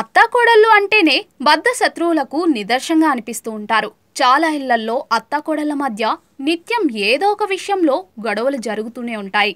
అత్తాకోడళ్ళు అంటేనే బద్ధ శత్రువులకు నిదర్శంగా అనిపిస్తూ ఉంటారు చాలా ఇళ్లల్లో అత్తాకోడళ్ళ మధ్య నిత్యం ఏదో ఒక విషయంలో గొడవలు జరుగుతూనే ఉంటాయి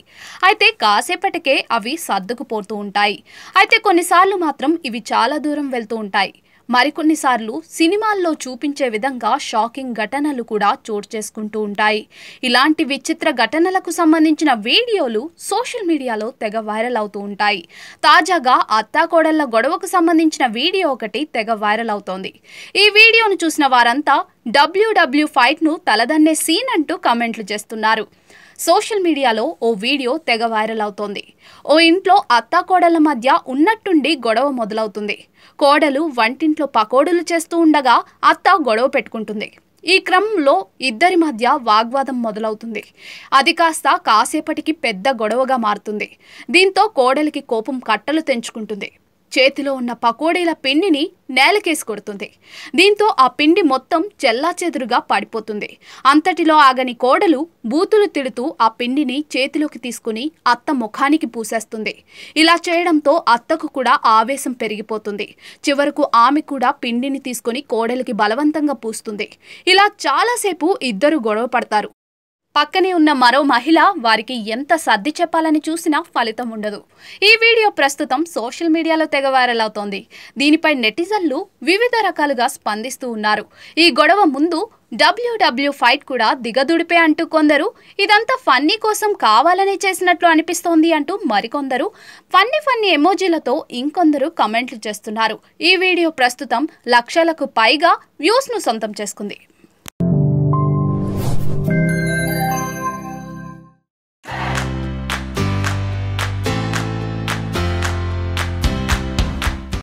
అయితే కాసేపటికే అవి సర్దుకుపోతూ ఉంటాయి అయితే కొన్నిసార్లు మాత్రం ఇవి చాలా దూరం వెళ్తూ ఉంటాయి మరికొన్నిసార్లు సినిమాల్లో చూపించే విధంగా షాకింగ్ ఘటనలు కూడా చోటు చేసుకుంటూ ఉంటాయి ఇలాంటి విచిత్ర ఘటనలకు సంబంధించిన వీడియోలు సోషల్ మీడియాలో తెగ వైరల్ అవుతూ ఉంటాయి తాజాగా అత్తాకోడళ్ల గొడవకు సంబంధించిన వీడియో ఒకటి తెగ వైరల్ అవుతోంది ఈ వీడియోను చూసిన వారంతా డబ్ల్యూడబ్ల్యూ ఫైట్ను తలదన్నే సీన్ అంటూ కామెంట్లు చేస్తున్నారు సోషల్ మీడియాలో ఓ వీడియో తెగ వైరల్ అవుతోంది ఓ ఇంట్లో అత్త కోడల మధ్య ఉన్నట్టుండి గొడవ మొదలవుతుంది కోడలు వంటింట్లో పకోడలు చేస్తూ ఉండగా అత్త గొడవ పెట్టుకుంటుంది ఈ క్రమంలో ఇద్దరి మధ్య వాగ్వాదం మొదలవుతుంది అది కాస్త కాసేపటికి పెద్ద గొడవగా మారుతుంది దీంతో కోడలికి కోపం కట్టలు తెంచుకుంటుంది చేతిలో ఉన్న పకోడీల పిండిని నేలకేసి కొడుతుంది దీంతో ఆ పిండి మొత్తం చెల్లాచెదురుగా పడిపోతుంది అంతటిలో ఆగని కోడలు బూతులు తిడుతూ ఆ పిండిని చేతిలోకి తీసుకుని అత్త ముఖానికి పూసేస్తుంది ఇలా చేయడంతో అత్తకు కూడా ఆవేశం పెరిగిపోతుంది చివరకు ఆమె కూడా పిండిని తీసుకుని కోడలికి బలవంతంగా పూస్తుంది ఇలా చాలాసేపు ఇద్దరు గొడవ పడతారు పక్కనే ఉన్న మరో మహిళ వారికి ఎంత సర్ది చెప్పాలని చూసినా ఫలితం ఉండదు ఈ వీడియో ప్రస్తుతం సోషల్ మీడియాలో తెగ వైరల్ అవుతోంది దీనిపై నెటిజన్లు వివిధ రకాలుగా స్పందిస్తూ ఉన్నారు ఈ గొడవ ముందు డబ్ల్యూడబ్ల్యూ ఫైట్ కూడా దిగదుడిపే అంటూ కొందరు ఇదంతా ఫన్నీ కోసం కావాలని చేసినట్లు అనిపిస్తోంది అంటూ మరికొందరు ఫన్నీ ఫన్నీ ఎమోజీలతో ఇంకొందరు కమెంట్లు చేస్తున్నారు ఈ వీడియో ప్రస్తుతం లక్షలకు పైగా వ్యూస్ను సొంతం చేసుకుంది